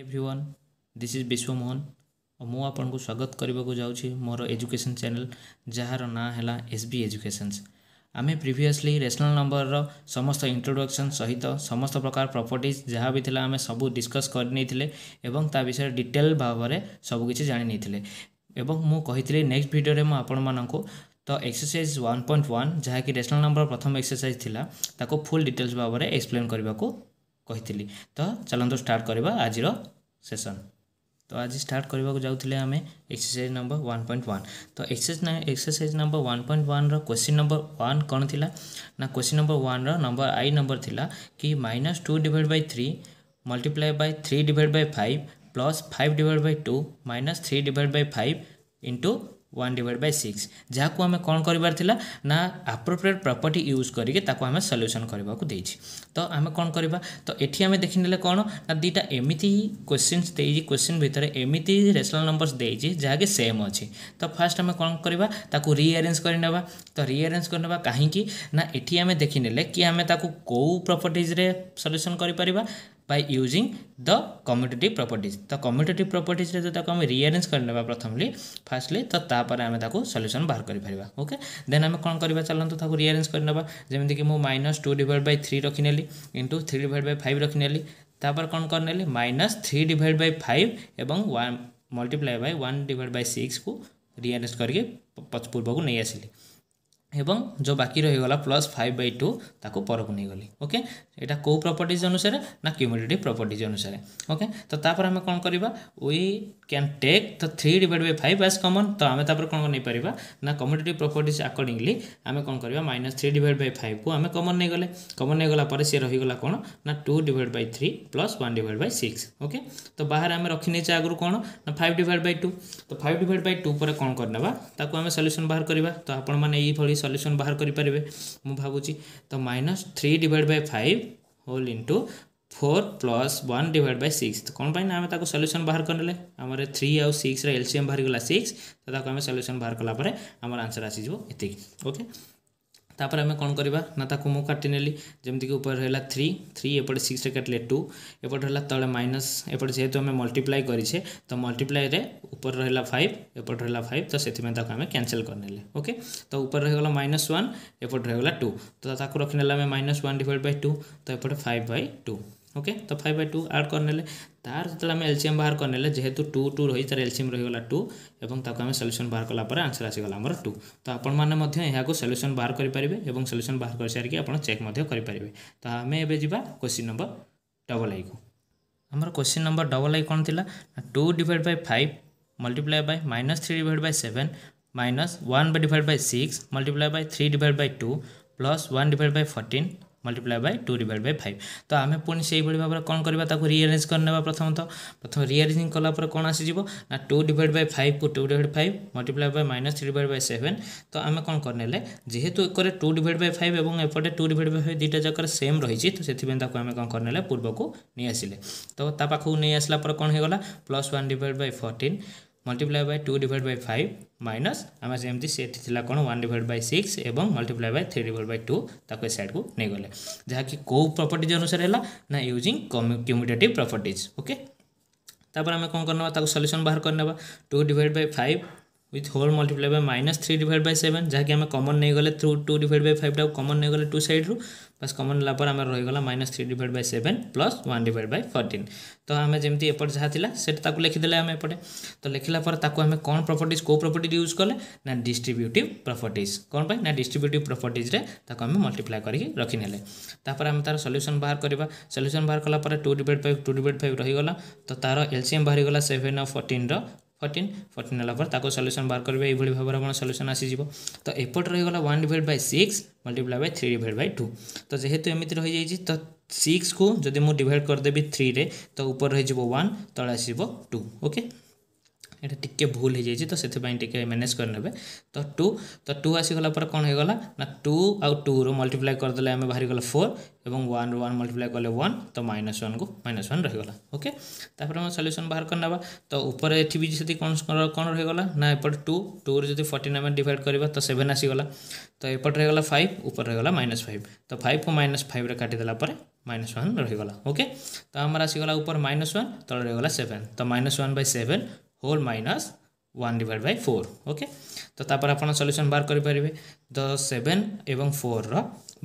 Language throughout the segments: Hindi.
ଏଭ୍ରିୱାନ୍ ଦିସ୍ ଇଜ୍ ବିଶ୍ୱମୋହନ ଆଉ ମୁଁ ଆପଣଙ୍କୁ ସ୍ୱାଗତ କରିବାକୁ ଯାଉଛି ମୋର ଏଜୁକେସନ୍ ଚ୍ୟାନେଲ୍ ଯାହାର ନାଁ ହେଲା ଏସ୍ ବି ଏଜୁକେସନ୍ସ ଆମେ ପ୍ରିଭିୟସଲି ରେସନାଲ୍ ନମ୍ବରର ସମସ୍ତ ଇଣ୍ଟ୍ରୋଡକ୍ସନ୍ ସହିତ ସମସ୍ତ ପ୍ରକାର ପ୍ରପର୍ଟିଜ୍ ଯାହା ବି ଥିଲା ଆମେ ସବୁ ଡିସ୍କସ୍ କରିନେଇଥିଲେ ଏବଂ ତା ବିଷୟରେ ଡିଟେଲ୍ ଭାବରେ ସବୁକିଛି ଜାଣିନେଇଥିଲେ ଏବଂ ମୁଁ କହିଥିଲି ନେକ୍ସଟ ଭିଡ଼ିଓରେ ମୁଁ ଆପଣମାନଙ୍କୁ ତ ଏକ୍ସରସାଇଜ୍ ୱାନ୍ ପଏଣ୍ଟ ୱାନ୍ ଯାହାକି ରେସନାଲ୍ ନମ୍ବର ପ୍ରଥମ ଏକ୍ସରସାଇଜ୍ ଥିଲା ତାକୁ ଫୁଲ୍ ଡିଟେଲ୍ସ ଭାବରେ ଏକ୍ସପ୍ଲେନ୍ କରିବାକୁ କହିଥିଲି ତ ଚାଲନ୍ତୁ ଷ୍ଟାର୍ଟ କରିବା ଆଜିର ସେସନ୍ ତ ଆଜି ଷ୍ଟାର୍ଟ କରିବାକୁ ଯାଉଥିଲେ ଆମେ exercise number one point one ତ exercise exercise number one point ୱାନ୍ର କ୍ୱେଶ୍ଚିନ୍ ନମ୍ବର ୱାନ୍ କ'ଣ ଥିଲା ନା କ୍ୱେଶ୍ଚିନ୍ ନମ୍ବର ୱାନ୍ର ନମ୍ବର ଆଇ ନମ୍ବର ଥିଲା କି minus two divide by three multiply by three divide by five plus five divide by two minus three divide by five into one divide by six ଯାହାକୁ ଆମେ କ'ଣ କରିବାର ଥିଲା ନା ଆପ୍ରୋପ୍ରିଏଟ୍ ପ୍ରପର୍ଟି ୟୁଜ୍ କରିକି ତାକୁ ଆମେ ସଲ୍ୟୁସନ୍ କରିବାକୁ ଦେଇଛି ତ ଆମେ କ'ଣ କରିବା ତ ଏଠି ଆମେ ଦେଖିନେଲେ କ'ଣ ନା ଦୁଇଟା ଏମିତି କ୍ୱେଶ୍ଚିନ୍ସ ଦେଇଛି କ୍ୱେଶ୍ଚିନ୍ ଭିତରେ ଏମିତି ରେସନାଲ୍ ନମ୍ବର୍ସ ଦେଇଛି ଯାହାକି ସେମ୍ ଅଛି ତ ଫାର୍ଷ୍ଟ ଆମେ କ'ଣ କରିବା ତାକୁ ରିଆରେଞ୍ଜ କରିନେବା ତ ରିଆରେଞ୍ଜ କରିନେବା କାହିଁକି ନା ଏଠି ଆମେ ଦେଖିନେଲେ କି ଆମେ ତାକୁ କେଉଁ ପ୍ରପର୍ଟିଜ୍ରେ ସଲ୍ୟୁସନ୍ କରିପାରିବା by using the commutative properties तो कम्युटेटिव प्रपर्टीज रे जो आम रिअरेंज करने प्रथमली फास्टली तो आम सल्यूसन बाहर करके देन आम कौन करवा चलते तो कर ना जमीक मुझ minus two divide by three रखिनेली into three divide by five रखिनेली तापर कौन करनेली minus three divide by five एवं one multiply by one divide by six को रिअरेंज करके पूर्व को नहीं आसिली এবং ଯେଉଁ ବାକି ରହିଗଲା ପ୍ଲସ୍ ଫାଇଭ୍ ବାଇ ଟୁ ତାକୁ ପରକୁ ନେଇଗଲି ଓକେ ଏଇଟା କେଉଁ ପ୍ରପର୍ଟିଜ୍ ଅନୁସାରେ ନା କ୍ୟୁମୁଲେଟିଭ୍ ପ୍ରପର୍ଟିଜ୍ ଅନୁସାରେ ଓକେ ତ ତାପରେ ଆମେ କ'ଣ କରିବା ୱି କ୍ୟାନ୍ ଟେକ୍ ତ three divide by five as common ତ ଆମେ ତାପରେ କ'ଣ ନେଇପାରିବା ନା କମ୍ୟୁଟେଟିଭ୍ ପ୍ରପର୍ଟିଜ୍ ଆକର୍ଡ଼ିଂଲି ଆମେ କ'ଣ କରିବା ମାଇନସ୍ ଥ୍ରୀ ଡିଭାଇଡ଼ ବାଇ ଫାଇଭ୍କୁ ଆମେ କମନ୍ ନେଇଗଲେ କମନ୍ ନେଇଗଲା ପରେ ସିଏ ରହିଗଲା କ'ଣ ନା two divide by three plus one divide by six okay ତ ବାହାରେ ଆମେ ରଖିନେଇଛେ ଆଗରୁ କ'ଣ ନା ଫାଇଭ୍ ଡିଭାଇଡ଼ ବାଇ ଟୁ ତ ଫାଇଭ୍ ଡିଭାଇଡ଼ ବାଇ ଟୁ ପରେ କ'ଣ କରିନେବା ତାକୁ ଆମେ ସଲ୍ୟୁସନ୍ ବାହାର କରିବା ତ ଆପଣମାନେ ଏଇଭଳି ସଲ୍ୟୁସନ୍ ବାହାର କରିପାରିବେ ମୁଁ ଭାବୁଛି ତ minus three divide by five whole into four plus one divide by six ତ କ'ଣ ପାଇଁ ନା ଆମେ ତାକୁ ସଲ୍ୟୁସନ୍ ବାହାର କରିନେଲେ ଆମର ଥ୍ରୀ ଆଉ ସିକ୍ସର ଏଲ୍ସିଏମ୍ ବାହାରିଗଲା ସିକ୍ସ ତ ତାକୁ ଆମେ ସଲ୍ୟୁସନ୍ ବାହାର କଲା ପରେ ଆମର ଆନ୍ସର୍ ଆସିଯିବ ଏତିକି ଓକେ তাপরে আমি কোণ করা না তাকে মু কাটিনেলি যেমিকি উপরে রহলা থ্রি থ্রি এপটে সিক্সরে কাটলে টু এপটে রহলা তলে মাইনস এপটে যেহেতু আমি মল্টিপ্লাই করেছে তো মল্টিপ্লাইরে উপরে রহলা ফাইভ এপটে রহলা ফাইভ তো সেইপাই তাকে আমি ক্যানসেল করে ওকে তো উপরে রয়েগলা মাইনস ওয়ান এপটে রয়েগলা টু তো তাকে রখিনেলা আমি minus one divide by two তো এপটে ফাইভ বাই টু ओके तो फाइव बै टू आड करने तार जो आम एलसीएम बाहर करने जेहतु टू टू रही तार एलसीएम रही टू और ताको आम सल्यूसन बाहर कलापर आंसर आसगला आमर टू तो आपने यहाँ सल्यूसन बाहर करेंगे और सल्यूसन बाहर कर सारे आप चेक करेंगे तो आम एवं क्वेश्चन नंबर डबल आई को आम क्वेश्चन नंबर डबल आई कौन थी two divide by five multiply by minus three divide by seven minus one divide by six multiply by three divide by two plus one divide by fourteen multiply by two divide by five तो आम पुणी से भाव में कौन करवा रिअरेंज करने प्रथम तो प्रथम रिअरेंज कलापर कौन आसीज ना टू डिवाइड बाय फाइव को two divide five multiply by minus three divide by seven तो आम कौन करने जेहेतु एक टू डिड बाय फाइव और एपटे टू डिड बाय फाइव दुटा जगह सेम रही तो से आम कौन करने पूर्व को नहीं आसिले तो पाखक नहीं आसला कौन होगा plus one divide by fourteen multiply by two divide by five minus ଆମେ ଯେମିତି ସେଠି ଥିଲା କ'ଣ ୱାନ୍ ଡିଭାଇଡ଼ ବାଇ ସିକ୍ସ ଏବଂ multiply by three divide by two ତାକୁ ଏ ସାଇଡ଼କୁ ନେଇଗଲେ ଯାହାକି କେଉଁ ପ୍ରପର୍ଟିଜ୍ ଅନୁସାରେ ହେଲା ନା ୟୁଜିଂ କ୍ୟୁମିଟେଟିଭ୍ ପ୍ରପର୍ଟିଜ୍ ଓକେ ତାପରେ ଆମେ କ'ଣ କରିନେବା ତାକୁ ସଲ୍ୟୁସନ୍ ବାହାର କରିନେବା two divide by five with whole multiply by minus three divide by seven ଯାହାକି ଆମେ କମନ୍ ନେଇଗଲେ ଥ୍ରୁ ଟୁ ଡିଭାଇଡ଼ ବାଇ ଫାଇଭ୍ଟାକୁ କମନ୍ ନେଇଗଲେ ଟୁ ସାଇଡ଼୍ରୁ ବାସ୍ କମନ୍ ନେଲା ପରେ ଆମର ରହିଗଲା minus three divide by seven plus one divide by fourteen ତ ଆମେ ଯେମିତି ଏପଟେ ଯାହା ଥିଲା ସେଟା ତାକୁ ଲେଖିଦେଲେ ଆମେ ଏପଟେ ତ ଲେଖିଲା ପରେ ତାକୁ ଆମେ କ'ଣ ପ୍ରପର୍ଟିଜ୍ କେଉଁ ପ୍ରପର୍ଟି ୟୁଜ୍ କଲେ ନା ଡିଷ୍ଟ୍ରିବ୍ୟୁଟିଭ୍ ପ୍ରପର୍ଟିଜ୍ କ'ଣ ପାଇଁ ନା ଡିଷ୍ଟ୍ରିବ୍ୟୁଟିଭ୍ ପ୍ରପର୍ଟିଜ୍ରେ ତାକୁ ଆମେ ମଲ୍ଟିପ୍ଲାଏ କରିକି ରଖିନେଲେ ତାପରେ ଆମେ ତା'ର ସଲ୍ୟୁସନ୍ ବାହାର କରିବା ସଲ୍ୟୁସନ୍ ବାହାର କଲା ପରେ two divide five two divide five ରହିଗଲା ତ ତା'ର ଏଲ୍ସିଏମ୍ ବାହାରିଗଲା ସେଭେନ୍ ଅଫ୍ ଫର୍ଟିନ୍ର ফর্টিন ফর্টিন হল পরে তাকে সল্যুসন বার করবে এইভাবে ভাবে আপনার সল্যুসন আসিযোগ তো এপট রয়েগলা one divide by six multiply by three divide by two তো যেহেতু এমিতি রয়েছে তো সিক্স কু যদি মু ডিভাইড করদেবি থ্রিরে তো উপরে হয়ে যাব ওয়ান তলে আসব টু ওকে ये टी भूल हो जाए तो से मैनेज करने तो टू तो टू आसगला पर कौन होगा ना टू आउ टू रु मल्टीप्लाय करदे आम बाहरी गल फोर और वन रु वन मल्टीप्लाय कले वन तो माइनस वन को माइनस वन रहीगला ओके सल्यूसन बाहर करना तो उपर ये भी जी कौन कौन रहीगला ना एपट टू टू रु जब फोर्टिन आम डिड करवा तो सेवेन आसगला तो एपट गला फाइव उपर रहीगला माइनस फाइव तो फाइव को माइनस फाइव काटिदेला माइनस वन रहीगला ओके तो आमर आसगला उपर माइनस वन तल रहीगला सेवेन तो minus one by seven whole minus one divide by four okay ତ ତାପରେ ଆପଣ ସଲ୍ୟୁସନ୍ ବାହାର କରିପାରିବେ ତ ସେଭେନ୍ ଏବଂ ଫୋର୍ର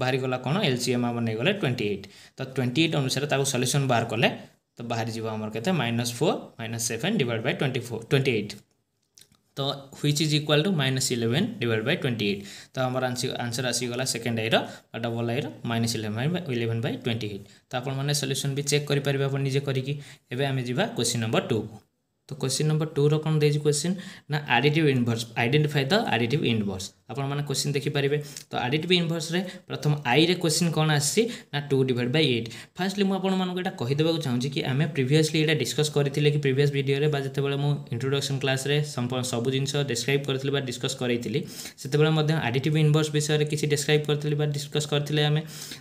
ବାହାରିଗଲା କ'ଣ ଏଲ୍ସିଏମ୍ ଆମର ନେଇଗଲେ ଟ୍ୱେଣ୍ଟି ଏଇଟ୍ ତ ଟ୍ୱେଣ୍ଟି ଏଇଟ୍ ଅନୁସାରେ ତାକୁ ସଲ୍ୟୁସନ୍ ବାହାର କଲେ ତ ବାହାରିଯିବ ଆମର କେତେ minus four minus seven divide by twenty four twenty eight ତ which is equal to minus eleven divide by twenty eight ତ ଆମର ଆନ୍ସର୍ ଆସିଗଲା ସେକେଣ୍ଡ ଆଇର ବା ଡବଲ୍ ଆଇର minus eleven eleven by twenty eight ତ ଆପଣମାନେ ସଲ୍ୟୁସନ୍ ବି ଚେକ୍ କରିପାରିବେ ଆପଣ ନିଜେ କରିକି ଏବେ ଆମେ ଯିବା କ୍ୱେଶ୍ଚିନ୍ ନମ୍ବର ଟୁକୁ तो क्वेश्चन नंबर टूर कौन दे क्वेश्चन ना additive inverse identify the additive inverse आपश्चिन् देखिपारे तो आडिट इनभर्स प्रथम आई रे क्वेश्चन कौन आसी ना two divide by eight fastly मुझे यहाँ कहीदेक चाहूँगी कि आम प्रिस्ली यहाँ डिस्कस करें कि प्रिभस भिडियो जितेबाला मुझे इंट्रोडक्शन क्लास सब जिन डेस्क्राइब करी डिस्कस करी से आडिट इनभर्स विषय में किसी डेस्क्राइब करी डिस्कस करें आम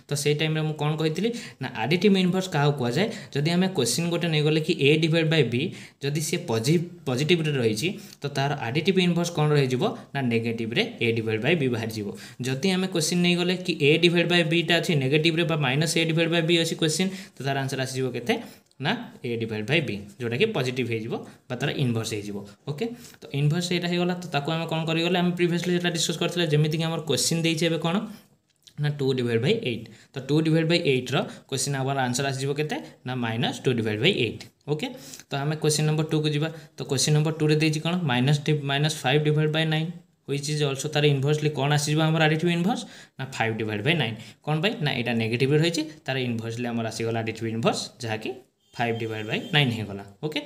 तो से टाइम मुझे कौन कही ना आडिट इनभर्स क्या कहुए जदि आम क्वेश्चन गोटे नहींगले कि ए डिवाइड बै बी जदि सी ସେ ପଜିଟିଭ୍ରେ ରହିଛି ତ ତାର ଆଡ଼ିଟିଭ୍ ଇନଭର୍ସ କ'ଣ ରହିଯିବ ନା ନେଗେଟିଭ୍ରେ ଏ ଡିଭାଇଡ଼ ବାଇ ବି ବାହାରିଯିବ ଯଦି ଆମେ କୋଶ୍ଚିନ୍ ନେଇଗଲେ କି ଏ ଡିଭାଇଡ଼ ବାଇ ବିଟା ଅଛି ନେଗେଟିଭ୍ରେ ବା minus A divide by B ଅଛି କୋଶ୍ଚିନ୍ ତ ତାର ଆନ୍ସର୍ ଆସିଯିବ କେତେ ନା ଏ ଡିଭାଇଡ଼ ବାଇ ବି ଯେଉଁଟାକି ପଜିଟିଭ୍ ହେଇଯିବ ବା ତା'ର ଇନଭର୍ସ ହେଇଯିବ ଓକେ ତ ଇନଭର୍ସ ଏଇଟା ହେଇଗଲା ତ ତାକୁ ଆମେ କ'ଣ କରିଗଲେ ଆମେ ପ୍ରିଭିୟସଲି ଯେଉଁଟା ଡିସ୍କସ୍ କରିଥିଲେ ଯେମିତିକି ଆମର କୋଶ୍ଚିନ୍ ଦେଇଛି ଏବେ କ'ଣ ना टू डिवाइड बै एट तो टू डिवाइड बै एट्र क्वेश्चन आमर आंसर आसो के ना minus two divide by eight okay तो आम क्वेश्चन नंबर टू को जी तो क्वेश्चन नंबर टू में देखिए कौन minus minus five divide by nine which is also तार इनभर्सली कौन आसो आम आडिटिव इनभर्स ना फाइव डिवाइड बै नाइन कौन पाई ना यहाँ नेगेटिव रही तार इनभर्सली आम आसगला आडिटिव इनभर्स जहाँकि ফাইভ ডিভাইড বাই নাইন হয়েগলা ওকে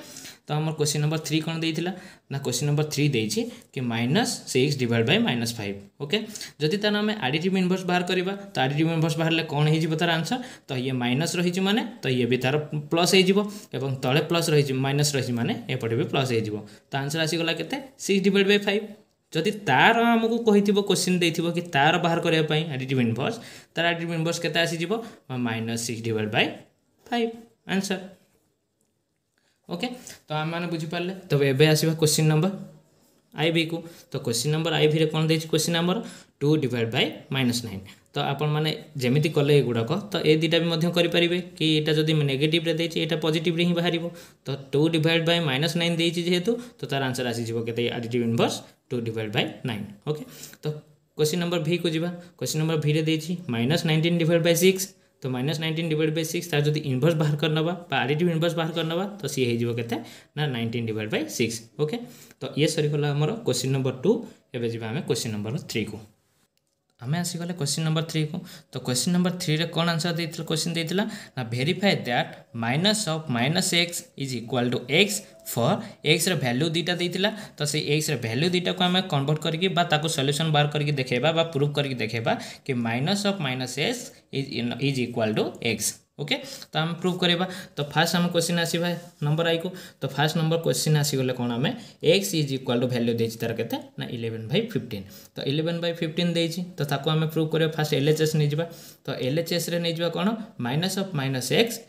তো আমার কোশ্চিন নম্বর থ্রি কোণ দিয়েছিল না কোশ্চিন নম্বর থ্রি দিয়েছি কি minus six divide by minus five okay যদি তার আমি আডিটিভ ইনভর্স বাহার করা তো আডিটিভ ইনভর্স বাহারে কম হয়ে যাব তার আনসর তো ইয়ে মাইনস রয়েছে মানে তো ইয়ে বি তার প্লস হয়ে যাব এবং তলে প্লস রয়েছে মাইনস রয়েছে মানে এপটে বি প্লস হয়ে যাব তো আনসর আসিগলা কেতে সিক্স ডিভাইড বাই ফাইভ ଯଦି ତା'ର ଆମକୁ କହିଥିବ କୋଶ୍ଚିନ୍ ଦେଇଥିବ କି ତା'ର ବାହାର କରିବା ପାଇଁ ଆଡ଼ିଟିଭ୍ ଇନଭର୍ସ ତା'ର ଆଡ଼ିଟିଭ୍ ଇନଭର୍ସ କେତେ ଆସିଯିବ minus six divide by five answer okay तो आम मैंने बुझीपारे तो ये आसवा क्वेश्चन नंबर आई भी को तो क्वेश्चन नंबर आई भी कौन the question number two divide by minus nine तो आपति कले युड़क तो ये दुटा भी करेंगे कि यहाँ जब नेगेटिव्रे देटा पजिटिव हिं बाहर तो two divide by minus nine देहेतु तो तार आंसर आसीजिव के additive inverse two divide by nine okay तो क्वेश्चन नंबर भी को जी क्वेश्चन नंबर भी minus nineteen divide by six तो minus nineteen divide by six तरह जो इनभर्स बाहर कर नवा इनभर्स बाहर कर नवा तो सी हो के ना nineteen divide by six okay तो ये सरगला आम क्वेश्चन नंबर टू एवं जावा क्वेश्चन नंबर थ्री को आम आसीगले क्वेश्चन नंबर थ्री को तो क्वेश्चन नंबर थ्री रे कौन आंसर दे क्वेश्चन दे ना verify that minus of minus x is equal to x for x value दुटा देता तो से एक्स रैल्यू दुटा को आम कनभर्ट करके सल्यूसन बाहर करके देखा प्रूफ करके देखा कि minus of minus x is is equal to x okay तो आम प्रूव करवा तो फास्ट आम क्वेश्चन आसवा नंबर आई को तो फास्ट नंबर क्वेश्चन आसगले कौन आम x is equal to value दे तार के ना इलेवेन बै फिफ्टन तो इलेवेन बै फिफ्टन दे तो आम प्रूव कर फास्ट एल एच एस नहीं जावा तो एल एच एस नहीं जा कौन माइनस अफ माइनस एक्स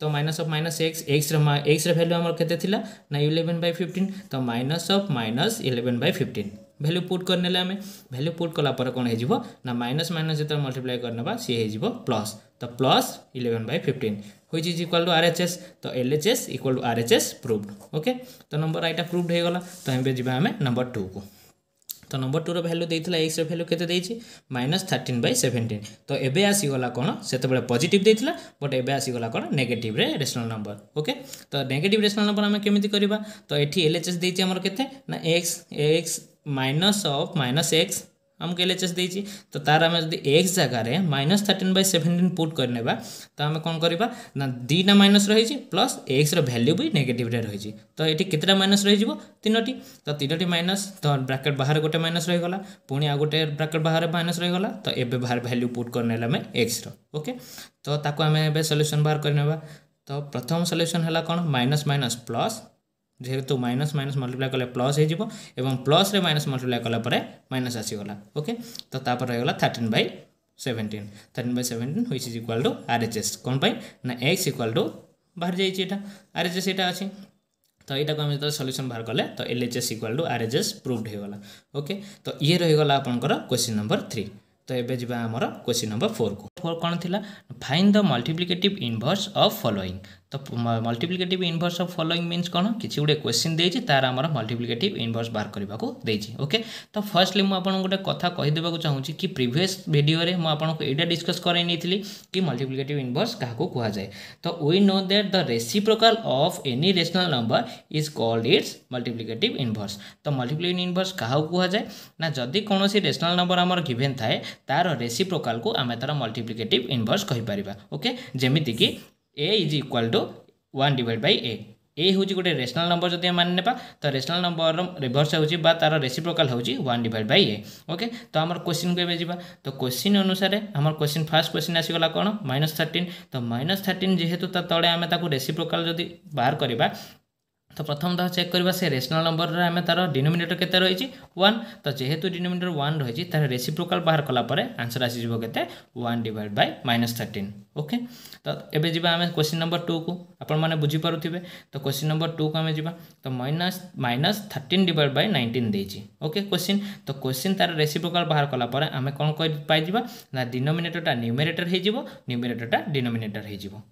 तो minus of minus x x x value आम के ना इलेवेन बै फिफ्टन तो minus of minus eleven by fifteen value put करने आम भैल्यू पुट कलापर कौन हो माइनस माइनस जो मल्टीप्लाई करने सी हो प्लस तो plus eleven by fifteen which is equal to R H S तो L H S equal to R H S proved okay तो नंबर आईटा प्रूव्ड होगा तो एम जी नंबर टू को तो नंबर टूर भैल्यू देता एक्स भैल्यू के माइनस थर्टन बै सेभेन्टीन तो एवं आसगला कौन से पजिट देता बट एवं आसीगला कौन नेगेटिव रेसनाल नंबर ओके तो नेगेटिव रेसनाल नंबर आम कमी करवा तो ये एल एच एस देती के x x minus of minus x आम के एच एस दे तो तार आम जब एक्स जगार minus thirteen by seventeen put करने तो आम कौन करवा दीटा माइनस रही प्लस एक्स रैल्यू भी नेगेटिव रही तो ये कितना माइनस रही है तो तीनो माइनस तो ब्राकेट बाहर गोटे माइनस रहीगला पुणी आ गए ब्राकेट बाहर माइनस रहीगला तो ये बाहर भैल्यू पुट करने एक्सर ओके तो ताको आम सल्यूसन बाहर करने तो प्रथम सल्यूसन है कौन माइनस माइनस प्लस যেহেতু মাইনস মাইনস মল্টিপ্লাই কলে প্লস হয়ে এবং প্লসরে মাইনস মল্টিপ্লাই কলা পরে মাইনস আসিগলা ওকে তো তারপর হয়েগলা thirteen by seventeen thirteen by seventeen which is equal to R H S কোণ পাই না এক্স ইকুয়াল টু বাহার যাই এটা আর এচ এস এটা আছে তো এইটাকে আমি যেত সল্যুসন বাহার কলে তো L H S equal to R H S proved হয়েগলা ওকে তো ইয়ে রয়েগলা আপনার কোশ্চিন নম্বর থ্রি তো এবে যা আমার কোশ্চিন নম্বর ফোর কু ফোর কোণ লা find the multiplicative inverse of following तो multiplicative inverse of following means कौन किसी गोटे क्वेश्चन देती तार आम मल्टीप्लिकेटिव इनभर्स बाहर करने को ओके तो फर्स्टली मुझे गोटे कथा कहीदेक चाहूँगी कि प्रिभस भिडियो आपको यहाँ डिस्कस कर नहीं कि मल्टीप्लिकेटिव इनभर्स क्या कहुए तो we know that the reciprocal of any rational number is called its multiplicative inverse तो मल्टीप्लिकेट इनभर्स क्या कहुए ना जदि कौन रेसनाल नंबर आम गिभेन थाए तार रेसिप्रोकाल को आम तरह मल्टीप्लिकेटिव इनभर्स कहीपर ओके जमीक a is equal to one divide by a a ହେଉଛି ଗୋଟେ ରେସନାଲ୍ ନମ୍ବର ଯଦି ଆମେ ନେବା ତ ରେସନାଲ୍ ନମ୍ବରର ରିଭର୍ସ ହେଉଛି ବା ତା'ର ରେସିପ୍ରୋକାଲ୍ ହେଉଛି one divide by a okay ତ ଆମର କୋଶ୍ଚିନ୍କୁ ଏବେ ଯିବା ତ କୋଶ୍ଚିନ୍ ଅନୁସାରେ ଆମର କୋଶ୍ଚିନ୍ ଫାର୍ଷ୍ଟ କୋଶ୍ଚିନ୍ ଆସିଗଲା କ'ଣ ମାଇନସ୍ ଥାର୍ଟିନ୍ ତ ମାଇନସ୍ ଥାର୍ଟିନ୍ ଯେହେତୁ ତା ତଳେ ଆମେ ତାକୁ ରେସିପ୍ରୋକାଲ୍ ଯଦି ବାହାର କରିବା ତ ପ୍ରଥମତଃ ଚେକ୍ କରିବା ସେ ରେସନାଲ୍ ନମ୍ବରରେ ଆମେ ତା'ର ଡିନୋମିନେଟର କେତେ ରହିଛି ୱାନ୍ ତ ଯେହେତୁ ଡିନୋମିନେଟର ୱାନ୍ ରହିଛି ତା'ର ରେସିପ୍ରୋକାଲ୍ ବାହାର କଲା ପରେ ଆନ୍ସର୍ ଆସିଯିବ କେତେ one divide by minus thirteen okay तो एवं जी आम क्वेश्चन नंबर टू को आपण मैंने बुझीपे तो क्वेश्चन नंबर टू को आम जी तो minus minus thirteen divide by nineteen okay question तो क्वेश्चन तार रेसीप्रोकाल बाहर कलापर आम कौन पाइबा ना डिनोमेटर न्यूमेरेटर होमेरेटर डिनोमेटर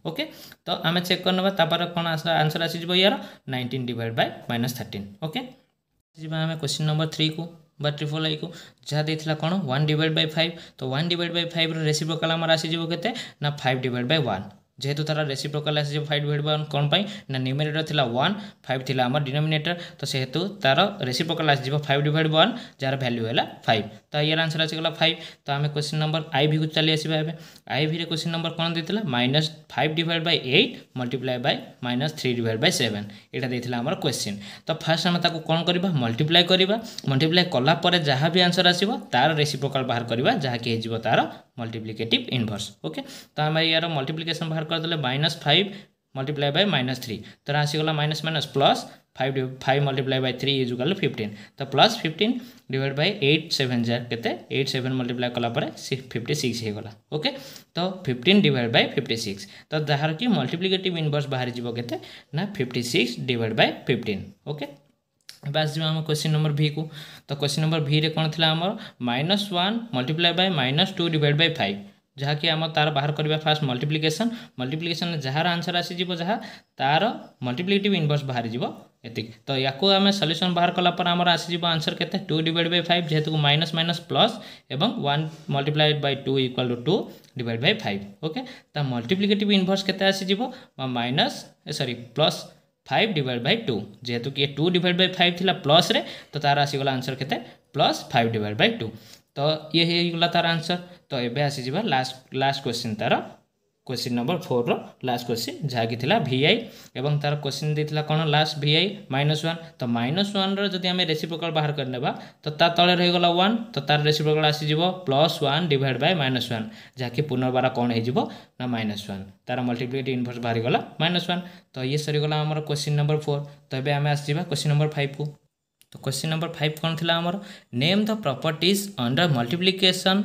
होके तो आम चेक करवा कौन आंसर आसीज यार nineteen divide by minus thirteen okay जी आम क्वेश्चन नंबर थ्री को বা ট্রিপল আইকু যা দিয়েছিল কোণ ওয়ান ডিভাইড বাই ফাইভ তো ওয়ান ডিভাইড বাই ফাইভর রেসিপ্রোকাল আমার আসিযোগ কেতে না ফাইভ ডিভাইড বাই ওয়ান যেহেতু তারা রেসিপ্রোকাল আসছে ফাইভ ডিভাইড বাই ওয়ান কোণ পাই না নিউমিনেটর লা ওয়ান ফাইভ লা আমার ডিনোমিনেটর তো সেহেতু তার রেসিপ্রোকাল আসিযোগ ফাইভ ডিভাইড বাই ওয়ান যার ভ্যালু হল ফাইভ তো ইয়ার আনসর আসিগলা ফাইভ তো আমি কোশ্চিন নম্বর আই ভি কু চালি আসবা এবে আই ভিরে কোশ্চিন নম্বর কোণ দিয়েছিল minus five divide by eight multiply by minus three divide by seven এটা দিয়েছিল আমার কোশ্চিন তো ফার্স্ট আমি তাকে কোণ করা মল্টিপ্লাই করা মল্টিপ্লাই কলাপরে যা বি আনসর আসব তার রেসিপ্রোকাল বাহার করা যা কি হয়ে তার মল্টিপ্লিকেটিভ ইনভর্স ওকে তো আমি ইয়ার মল্টিপ্লিকেসন বাহার करदे minus five multiply by minus three तर आसगला minus minus plus five five multiply by three is equal fifteen तो plus fifteen divide by eight seven जार के एट सेवेन मल्टीप्लाई कलापर फिफ्टी सिक्स होगा ओके तो fifteen divide by fifty six तो जार कि मल्टीप्लिकेटिव इनवर्स बाहरी जीव के ना fifty six divide by fifteen okay आसजी आम क्वेश्चन नंबर भि को तो क्वेश्चन नंबर भि रे कौन थी आम minus one multiply by minus two divide by five ଯାହାକି ଆମ ତା'ର ବାହାର କରିବା ଫାଷ୍ଟ ମଲ୍ଟିପ୍ଲିକେସନ୍ ମଲ୍ଟିପ୍ଲିକେସନ୍ ଯାହାର ଆନ୍ସର୍ ଆସିଯିବ ଯାହା ତା'ର ମଲ୍ଟିପ୍ଲିକେଟିଭ୍ ଇନଭର୍ସ ବାହାରିଯିବ ଏତିକି ତ ୟାକୁ ଆମେ ସଲ୍ୟୁସନ୍ ବାହାର କଲା ପରେ ଆମର ଆସିଯିବ ଆନ୍ସର୍ କେତେ ଟୁ ଡିଭାଇଡ଼ ବାଇ ଫାଇଭ୍ ଯେହେତୁ ମାଇନସ୍ ମାଇନସ୍ ପ୍ଲସ୍ ଏବଂ one multiplied by two equal to two divide by five okay ତା ମଲ୍ଟିପ୍ଲିକେଟିଭ୍ ଇନଭର୍ସ କେତେ ଆସିଯିବ minus sorry plus five divide by two जेहेतु किए टू डिवाइड बै फाइव थी प्लस रे तो तार आसगला आंसर के plus five divide by two ତ ଇଏ तार आंसर तो ये आसी जा लास्ट लास्ट क्वेश्चन तार question number four last question जहाँकि भिआई और तार क्वेश्चन देता कौन last V I minus one तो माइनस वन रही आम रेसीप्रोकाल बाहर करने तो तले रहीगला वन तो तार रेसीप्रोकाल आसीज plus one divide by minus one जहाँकि पुनर्बार कौन हो माइनस वन तार मल्टीप्लिकेट इनभर्स बाहरी गला माइनस वन तो ये सरगला आम क्वेश्चन नंबर फोर तो ये आम आस क्वेश्चन नंबर फाइव को तो क्वेश्चन नंबर फाइव कौन थी आमर name the properties under multiplication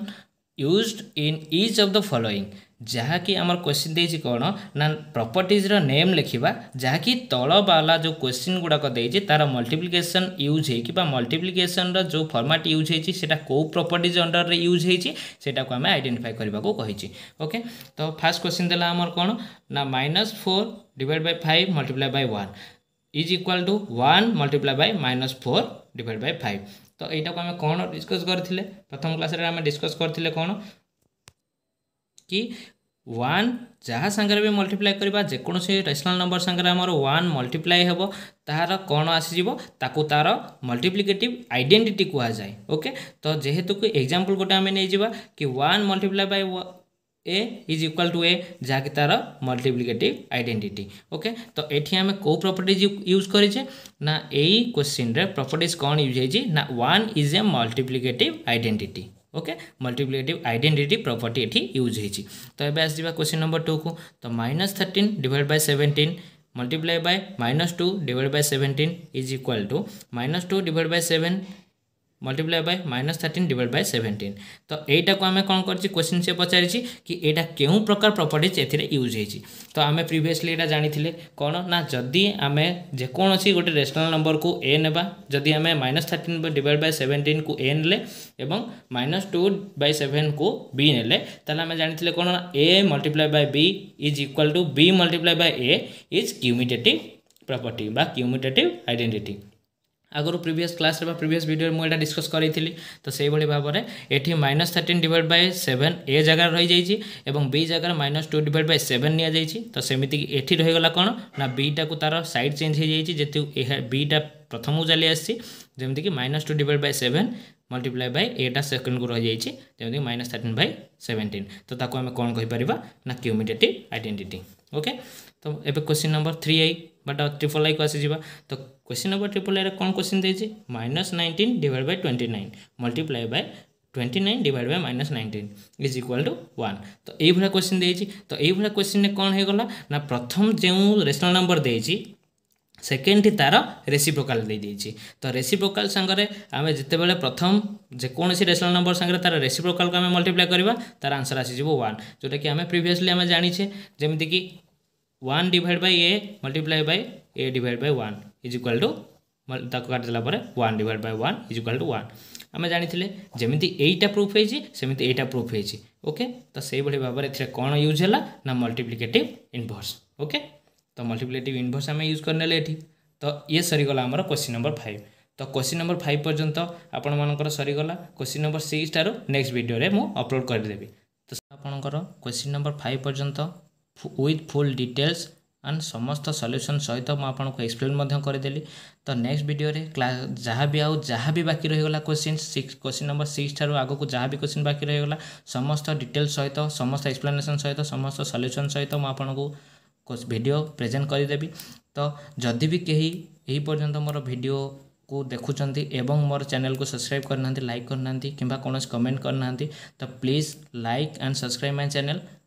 use in each of the following ଯାହାକି ଆମର କ୍ୱେଶ୍ଚିନ୍ ଦେଇଛି କ'ଣ ନା ପ୍ରପର୍ଟିଜ୍ର ନେମ୍ ଲେଖିବା ଯାହାକି ତଳବାଲା ଯେଉଁ କ୍ୱେଶ୍ଚିନ୍ ଗୁଡ଼ାକ ଦେଇଛି ତା'ର ମଲ୍ଟିପ୍ଲିକେସନ୍ ୟୁଜ୍ ହେଇକି ବା ମଲ୍ଟିପ୍ଲିକେସନ୍ର ଯେଉଁ ଫର୍ମାଟ୍ ୟୁଜ୍ ହେଇଛି ସେଇଟା କେଉଁ ପ୍ରପର୍ଟିଜ୍ ଅଣ୍ଡରରେ ୟୁଜ୍ ହେଇଛି ସେଇଟାକୁ ଆମେ ଆଇଡେଣ୍ଟିଫାଏ କରିବାକୁ କହିଛି ଓକେ ତ ଫାର୍ଷ୍ଟ କ୍ୱେଶ୍ଚିନ୍ ଦେଲା ଆମର କ'ଣ ନା minus four divide by five multiply by one is equal to one multiply by minus four divide by five तो यही आम कौन डिस्कस करते प्रथम क्लास आम डिस्कस करते कौन कि ୱାନ୍ ଯାହା ସାଙ୍ଗରେ ବି ମଲ୍ଟିପ୍ଲାଏ କରିବା ଯେକୌଣସି ରେସନାଲ୍ ନମ୍ବର ସାଙ୍ଗରେ ଆମର ୱାନ୍ ମଲ୍ଟିପ୍ଲାଏ ହେବ ତାହାର କ'ଣ ଆସିଯିବ ତାକୁ ତା'ର ମଲ୍ଟିପ୍ଲିକେଟିଭ୍ ଆଇଡେଣ୍ଟିଟି କୁହାଯାଏ ଓକେ ତ ଯେହେତୁକୁ ଏକ୍ଜାମ୍ପଲ୍ ଗୋଟେ ଆମେ ନେଇଯିବା କି one multiply by a is equal to a जहाँकि तार मल्टीप्लिकेट आइडेंटिटी ओके तो ये आम कौ प्रपर्ट यूज करे ना यही क्वेश्चन रे प्रपर्टीज कौन यूज हो ना one is a multiplicative identity okay multiplicative आईडेट प्रपर्टी ये यूज हो तो ये आसवा क्वेश्चन नंबर टू को तो minus thirteen divide by seventeen multiply by minus two divide by seventeen is equal to minus two divide by seven multiply by minus thirteen divide by seventeen तो यहीटा को आम कौन कर क्वेश्चन से पचार कि यहाँ के प्रकार प्रपर्ट ए यूज हो तो आम प्रिभसली यहाँ जानी कौन ना जदि आम जेकोसी गोटे रेसनाल नंबर को ए ना जदि आम minus thirteen divide by seventeen को ए ने माइनस टू बै सेवेन को बी ने आम जानी कौन a multiply by b is equal to b multiply by a is commutative property बा क्यूमिटेटिव आइडेंटिटी আগর প্রিভিয়াস ক্লাসে বা প্রিভিয়াস ভিডিওরে মু এটা ডিসকস করাইলি তো সেইভাবে ভাবে এটি minus thirteen divide by seven a জায়গায় রয়েছে এবং বি জায়গায় minus two divide by seven নিয়ে তো সেমিতি এটি রয়েগলা কোণ না বিটা কু তার সাইড চেঞ্জ হয়ে যাই যেহেতু বিটা প্রথম চালি আসছে যেমিকি minus two divide by seven multiply by एटा सेकेंड को रही जाइए माइनस थर्टिन बै सेवेन्टीन तो ताको आम कौन कहीपर ना क्यूमिटेटिव आइडेंटिटी ओके तो ये question number three I but triple আইକୁ ଆସିଯିବା ତ କ୍ୱେଶ୍ଚିନ୍ ନମ୍ବର ଟ୍ରିପଲ୍ ଆଇରେ କ'ଣ କ୍ୱେଶ୍ଚିନ୍ ଦେଇଛି minus nineteen divide by twenty nine multiply by twenty nine divide by minus nineteen is equal to one তো এইভাবে কোশ্চিন দিয়েছি তো এইভাবে কোশ্চিনে কম হয়ে গলা না প্রথম যে রেসনাল নম্বর দিয়েছি সেকেন্ডটি তার রেসিপ্রোকাল দিয়েছি তো রেসিপ্রোকাল সাংরে আমি যেতবে প্রথম যেকোনসি রেসনাল নম্বর সাংরে তার রেসিপ্রোকালকে আমি মল্টিপ্লাই করা তার আনসর আসিযোগ ওয়ান যেটা কি আমি প্রিভিয়সলি আমি জাঁছে যেমিকি one divide by a multiply by a divide by one is equal to काटिदेला one divide by one is equal to one आम जाणी जमी यहीटा प्रूफ होमि यहीटा प्रूफ होके तो से भाई भाव में कौन यूज है ना मल्टीप्लिकेटिव इनभर्स ओके तो मल्टीप्लिकेटिव इनभर्स आम यूज करने तो ये सरगला आम क्वेश्चन नंबर फाइव तो क्वेश्चन नंबर फाइव पर्यंत आपर सरीगला क्वेश्चन नंबर सिक्स ठार नेक्स्ट भिडियो मुझे अपलोड करदेवी तो आपर क्वेश्चन नंबर फाइव पर्यंत ୱିଥ୍ ଫୁଲ୍ ଡିଟେଲ୍ସ ଆଣ୍ଡ ସମସ୍ତ ସଲ୍ୟୁସନ୍ ସହିତ ମୁଁ ଆପଣଙ୍କୁ ଏକ୍ସପ୍ଲେନ୍ ମଧ୍ୟ କରିଦେଲି ତ ନେକ୍ସଟ ଭିଡ଼ିଓରେ ଯାହା ବି ଆଉ ଯାହା ବି ବାକି ରହିଗଲା question six question number six ଠାରୁ ଆଗକୁ ଯାହା ବି କୋଶ୍ଚିନ୍ ବାକି ରହିଗଲା ସମସ୍ତ ଡିଟେଲ୍ସ ସହିତ ସମସ୍ତ ଏକ୍ସପ୍ଲାନେସନ୍ ସହିତ ସମସ୍ତ ସଲ୍ୟୁସନ୍ ସହିତ ମୁଁ ଆପଣଙ୍କୁ ଭିଡ଼ିଓ ପ୍ରେଜେଣ୍ଟ କରିଦେବି ତ ଯଦି ବି କେହି ଏହି ପର୍ଯ୍ୟନ୍ତ ମୋର ଭିଡ଼ିଓକୁ ଦେଖୁଛନ୍ତି ଏବଂ ମୋର ଚ୍ୟାନେଲକୁ ସବସ୍କ୍ରାଇବ୍ କରିନାହାନ୍ତି ଲାଇକ୍ କରିନାହାନ୍ତି କିମ୍ବା କୌଣସି କମେଣ୍ଟ କରିନାହାନ୍ତି ତ please like and subscribe my channel